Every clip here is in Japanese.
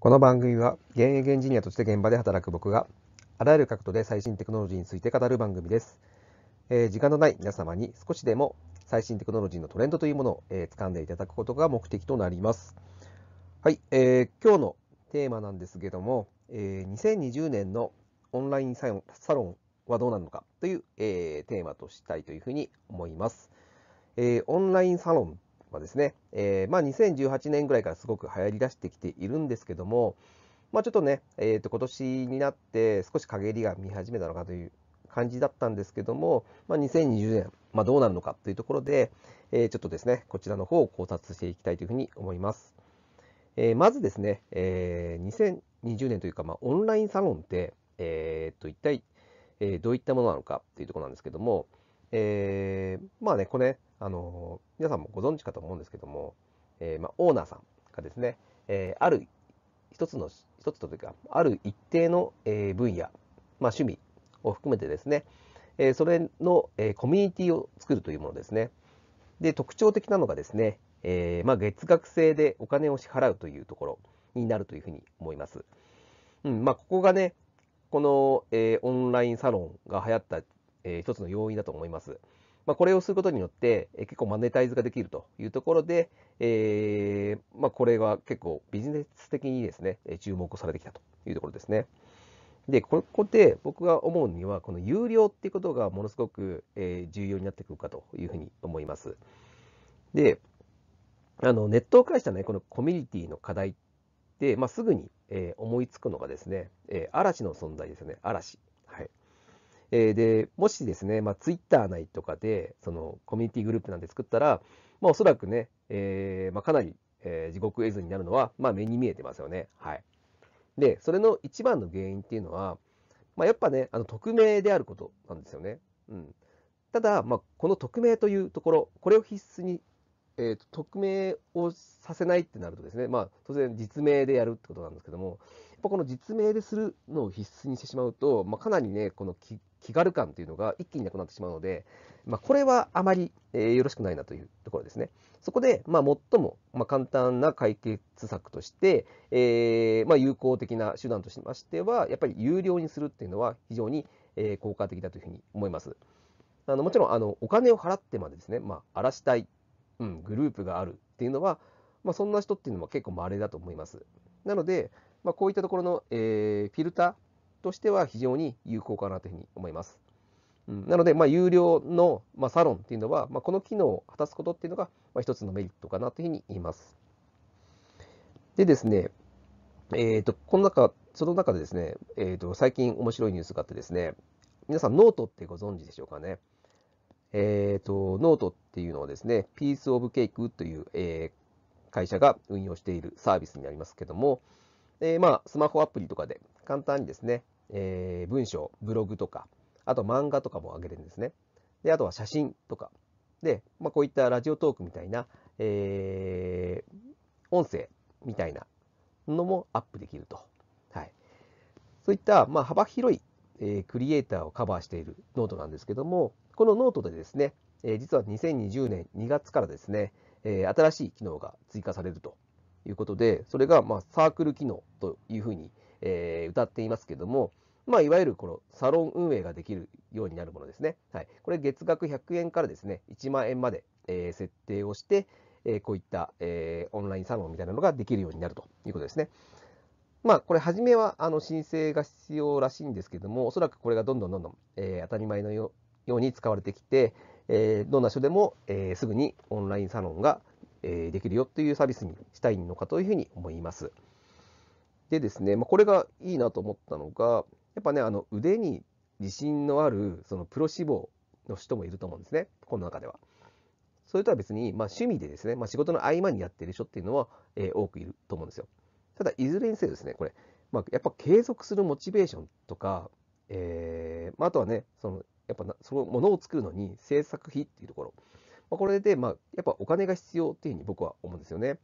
この番組は現役エンジニアとして現場で働く僕があらゆる角度で最新テクノロジーについて語る番組です、えー、時間のない皆様に少しでも最新テクノロジーのトレンドというものを、えー、掴んでいただくことが目的となりますはい、えー、今日のテーマなんですけども、えー、2020年のオンラインサロンはどうなるのかという、えー、テーマとしたいというふうに思います、えー、オンラインサロンはですね、えー、まあ、2018年ぐらいからすごく流行りだしてきているんですけども、まあ、ちょっとね、えー、と今年になって少し陰りが見始めたのかという感じだったんですけども、まあ、2020年、まあ、どうなるのかというところで、えー、ちょっとですね、こちらの方を考察していきたいというふうに思います。えー、まずですね、えー、2020年というか、まあ、オンラインサロンって、えー、と一体、えどういったものなのかっていうところなんですけども、えまあね、これ、ね、あの皆さんもご存知かと思うんですけども、えー、まオーナーさんがですね、えー、ある一つの一つというかある一定の、え分野、ま趣味を含めてですね、えそれの、えコミュニティを作るというものですねで特徴的なのがですね、えま月額制でお金を支払うというところになるというふうに思います、うんまここがねこの、えオンラインサロンが流行った、えー、一つの要因だと思います。まあ、これをすることによって、え結構マネタイズができるというところで、えー、まあ、これが結構ビジネス的にですね、注目されてきたというところですね。で、ここで僕が思うには、この有料っていうことがものすごく、え重要になってくるかというふうに思います。で、あのネットを介した、ね、このコミュニティの課題って、まあ、すぐに、え思いつくのがですね、え嵐の存在ですよね、嵐。えー、で、もしですね、まあ、ツイッター内とかで、そのコミュニティグループなんて作ったら、まあ、おそらくね、えー、まあ、かなり、えー、地獄絵図になるのは、まあ、目に見えてますよね。はい。で、それの一番の原因っていうのは、まあ、やっぱね、あの匿名であることなんですよね。うん、ただ、まあ、この匿名というところ、これを必須に、えーと、匿名をさせないってなるとですね、まあ、当然実名でやるってことなんですけども、やっぱこの実名でするのを必須にしてしまうと、まあ、かなりね、この気軽感というのが一気になくなってしまうので、まあ、これはあまり、えー、よろしくないなというところですね。そこで、まあ、最も、まあ、簡単な解決策として、えー、まあ、有効的な手段としましては、やっぱり有料にするっていうのは非常に、えー、効果的だというふうに思います。あのもちろんあの、お金を払ってまでですね、まあ、荒らしたい、うん、グループがあるっていうのは、まあ、そんな人っていうのは結構稀だと思います。なので、まあ、こういったところの、えー、フィルター、としては非常に有効かなというふうに思います。うん、なので、まあ、有料の、まあ、サロンっていうのは、まあ、この機能を果たすことっていうのが、まあ、一つのメリットかなというふうに言います。でですね、えっ、ー、と、この中、その中でですね、えっ、ー、と、最近面白いニュースがあってですね、皆さんノートってご存知でしょうかね。えっ、ー、と、ノートっていうのはですね、ピースオブケイクという、えー、会社が運用しているサービスになりますけども、えー、まあ、スマホアプリとかで簡単にですね、えー、文章、ブログとか、あと漫画とかも上げてるんですね。で、あとは写真とか。で、まあ、こういったラジオトークみたいな、えー、音声みたいなのもアップできると。はい。そういった、まあ、幅広い、えー、クリエイターをカバーしているノートなんですけども、このノートでですね、えー、実は2020年2月からですね、えー、新しい機能が追加されるということで、それが、まあ、サークル機能というふうに、えー、歌っていますけども、まあ、いわゆるこのサロン運営ができるようになるものですね。はい、これ月額100円からですね、1万円まで、えー、設定をして、えー、こういった、えー、オンラインサロンみたいなのができるようになるということですね。まあ、これ、初めはあの申請が必要らしいんですけども、おそらくこれがどんどんどんどん、えー、当たり前のように使われてきて、えー、どんな人でも、えー、すぐにオンラインサロンが、えー、できるよというサービスにしたいのかというふうに思います。でですね、まあ、これがいいなと思ったのが、やっぱね、あの腕に自信のあるそのプロ志望の人もいると思うんですね、この中では。それとは別に、まあ、趣味でですね、まあ、仕事の合間にやってる人っていうのは、えー、多くいると思うんですよ。ただ、いずれにせよですね、これ、まあ、やっぱ継続するモチベーションとか、えーまあ、あとはね、そのやっぱそのものを作るのに制作費っていうところ、まあ、これで、まあ、やっぱお金が必要っていうふうに僕は思うんですよね。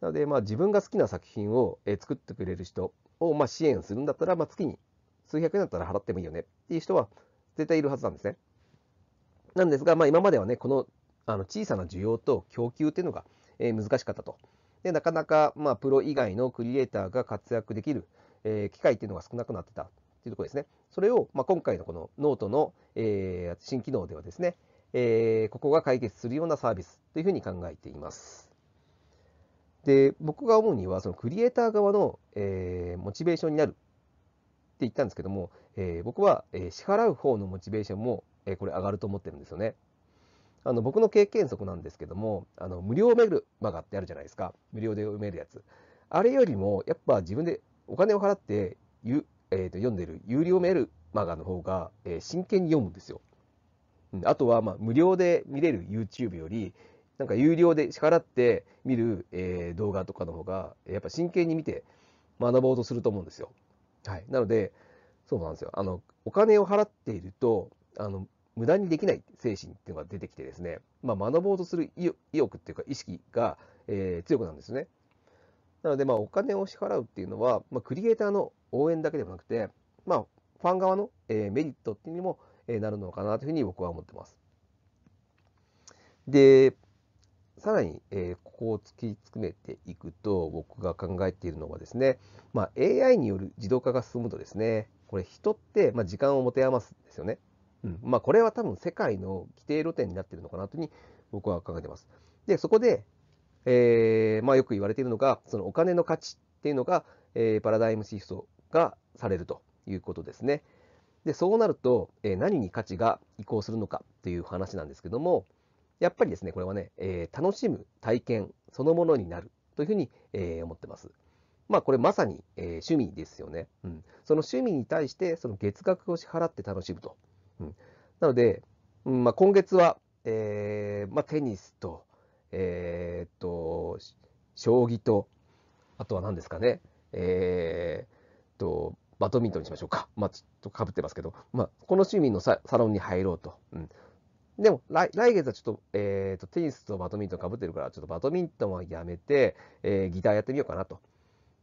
なので、まあ、自分が好きな作品を、え作ってくれる人を、ま支援するんだったら、ま月に数百円だったら払ってもいいよねっていう人は絶対いるはずなんですね。なんですが、まあ、今まではね、このあの小さな需要と供給っていうのが、え難しかったと。でなかなか、まあ、プロ以外のクリエイターが活躍できる、え機会っていうのが少なくなってたっていうところですね。それを、まあ、今回のこのノートの、え新機能ではですね、えここが解決するようなサービスというふうに考えています。で、僕が思うには、そのクリエイター側の、えー、モチベーションになるって言ったんですけども、えー、僕は、え支払う方のモチベーションも、えこれ上がると思ってるんですよね。あの僕の経験則なんですけども、あの無料メールマガってあるじゃないですか。無料で読めるやつ。あれよりも、やっぱ自分でお金を払ってゆ、えー、と読んでる有料メールマガの方が、えー、真剣に読むんですよ。うん、あとは、まあ、無料で見れる YouTube より、なんか有料で支払って見る、えー、動画とかの方が、やっぱ真剣に見て学ぼうとすると思うんですよ。はい。なので、そうなんですよ。あの、お金を払っていると、あの、無駄にできない精神っていうのが出てきてですね、まあ、学ぼうとする意欲っていうか意識が、えー、強くなるんですね。なので、まあ、お金を支払うっていうのは、まあ、クリエイターの応援だけではなくて、まあ、ファン側の、えー、メリットっていうにも、えー、なるのかなというふうに僕は思ってます。で、さらに、えここを突き詰めていくと僕が考えているのはですね、まあ、AI による自動化が進むとですねこれ人って、ま時間を持て余すんですよね。うんまあ、これは多分世界の規定路点になっているのかなというふうに僕は考えてます。でそこで、えー、まあ、よく言われているのがそのお金の価値っていうのが、えー、パラダイムシフトがされるということですね。でそうなると、えー、何に価値が移行するのかっていう話なんですけども、やっぱりですね、これはね、えー、楽しむ体験そのものになるというふうに、えー、思ってます。まあこれまさに、えー、趣味ですよね。うん。その趣味に対してその月額を支払って楽しむと。うん。なので、うんまあ、今月は、えーまあ、テニスと、えー、と、将棋と、あとは何ですかね、えー、と、バドミントンにしましょうか。まあ、ちょっとかぶってますけど、まあ、この趣味のサロンに入ろうと。うん、でも来、来月はちょっと、えっ、ー、と、テニスとバドミントンかぶってるから、ちょっとバドミントンはやめて、えー、ギターやってみようかなと。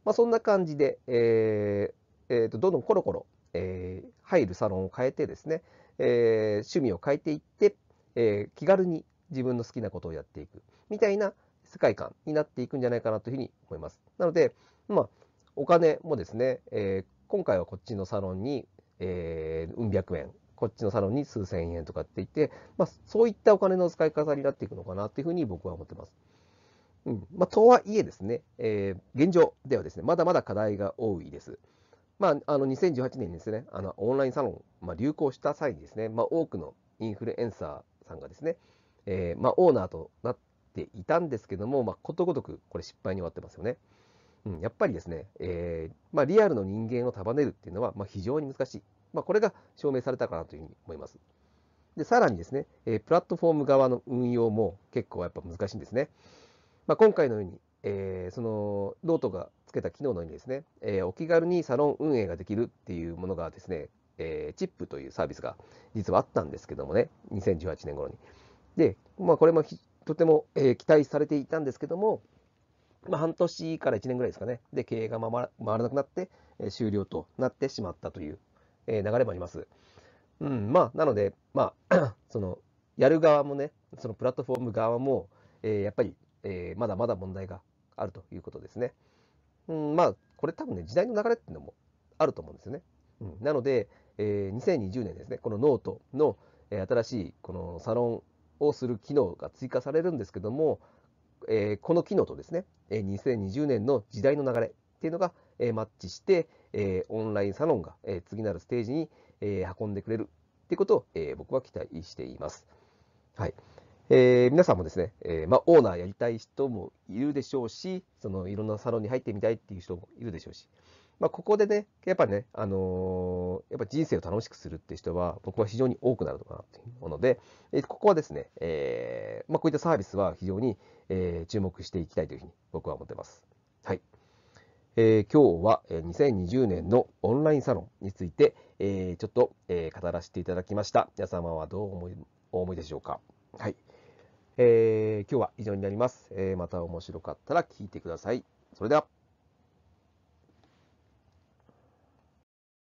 まあ、そんな感じで、えー、えー、と、どんどんコロコロ、えー、入るサロンを変えてですね、えー、趣味を変えていって、えー、気軽に自分の好きなことをやっていく、みたいな世界観になっていくんじゃないかなというふうに思います。なので、まあ、お金もですね、えー、今回はこっちのサロンに、えー、うん百円こっちのサロンに数千円とかって言って、まあ、そういったお金の使い方になっていくのかなっていうふうに僕は思ってます。うんまあ、とはいえですね、えー、現状ではですね、まだまだ課題が多いです。まあ、あの2018年にですね、あのオンラインサロン、まあ、流行した際にですね、まあ、多くのインフルエンサーさんがですね、えーまあ、オーナーとなっていたんですけども、まあ、ことごとくこれ失敗に終わってますよね。うん、やっぱりですね、えーまあ、リアルの人間を束ねるっていうのは、まあ、非常に難しい。まあ、これが証明されたかなというふうに思います。で、さらにですね、えプラットフォーム側の運用も結構やっぱ難しいんですね。まあ、今回のように、えー、その、ノートがつけた機能のようにですね、えー、お気軽にサロン運営ができるっていうものがですね、えー、チップというサービスが実はあったんですけどもね、2018年頃に。で、まあ、これもとても、えー、期待されていたんですけども、まあ、半年から1年ぐらいですかね、で、経営が回らなくなって、えー、終了となってしまったというえ流れもあります。うん、まあ、なので、まあ その、やる側もね、そのプラットフォーム側も、えやっぱり、えまだまだ問題があるということですね。うん、まあ、これ多分ね、時代の流れっていうのもあると思うんですよね。うん、なので、え2020年ですね、このノートの、え新しいこのサロンをする機能が追加されるんですけども、えこの機能とですね、え2020年の時代の流れっていうのが、えマッチして、えオンラインサロンが、え次なるステージに、え運んでくれるっていうことを、え僕は期待しています。はい。えー、皆さんもですね、えー、まあ、オーナーやりたい人もいるでしょうし、そのいろんなサロンに入ってみたいっていう人もいるでしょうし、まあ、ここでね、やっぱね、あのー、やっぱ人生を楽しくするって人は、僕は非常に多くなるのかなというもので、えここはですね、えまあ、こういったサービスは非常に、え注目していきたいというふうに僕は思ってます。えー、今日は2020年のオンラインサロンについて、えー、ちょっと、えー、語らせていただきました。皆様はどう思いお思いでしょうか。はい、えー、今日は以上になります。えまた面白かったら聞いてください。それでは。